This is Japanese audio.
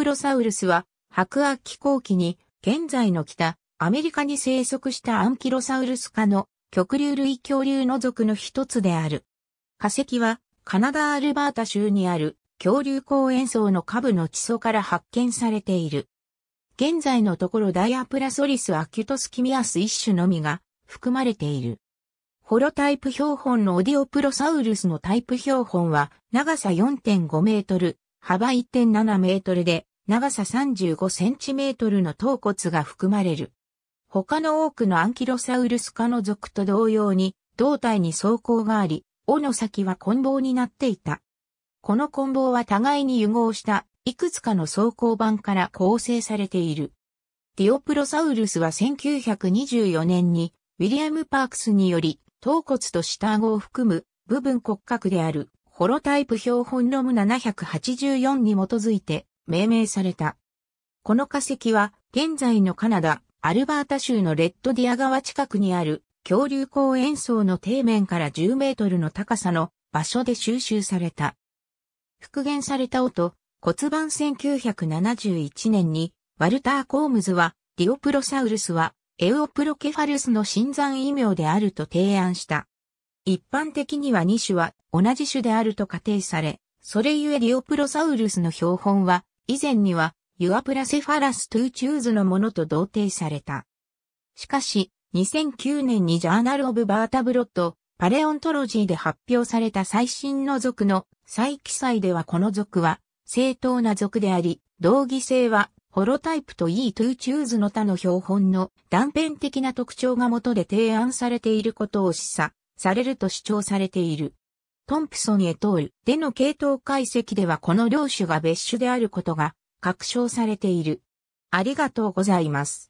プロサウルスは白亜紀後期に現在の北アメリカに生息したアンキロサウルス科の極流類恐竜の族の一つである。化石はカナダアルバータ州にある恐竜公園層の下部の地層から発見されている。現在のところダイアプラソリスアキュトスキミアス一種のみが含まれている。ホロタイプ標本のオディオプロサウルスのタイプ標本は長さ4.5メートル、幅1.7メートルで長さ35センチメートルの頭骨が含まれる。他の多くのアンキロサウルス科の属と同様に、胴体に装甲があり、尾の先は棍棒になっていた。この棍棒は互いに融合したいくつかの装甲板から構成されている。ディオプロサウルスは1924年にウィリアム・パークスにより頭骨と下顎を含む部分骨格であるホロタイプ標本ロム784に基づいて命名された。この化石は、現在のカナダ、アルバータ州のレッドディア川近くにある恐竜公園層の底面から10メートルの高さの場所で収集された。復元された音、骨盤1971年に、ワルター・コームズは、ディオプロサウルスは、エオプロケファルスの新山異名であると提案した。一般的には2種は同じ種であると仮定され、それゆえディオプロサウルスの標本は以前には、ユアプラセファラス・トゥ・ーチューズのものと同定された。しかし、2009年にジャーナル・オブ・バータブロッド、パレオントロジーで発表された最新の属の再記載ではこの属は正当な属であり、同義性はホロタイプと e ーチューズの他の標本の断片的な特徴が元で提案されていることを示唆されると主張されている。トンプソンエトールでの系統解析ではこの両種が別種であることが確証されている。ありがとうございます。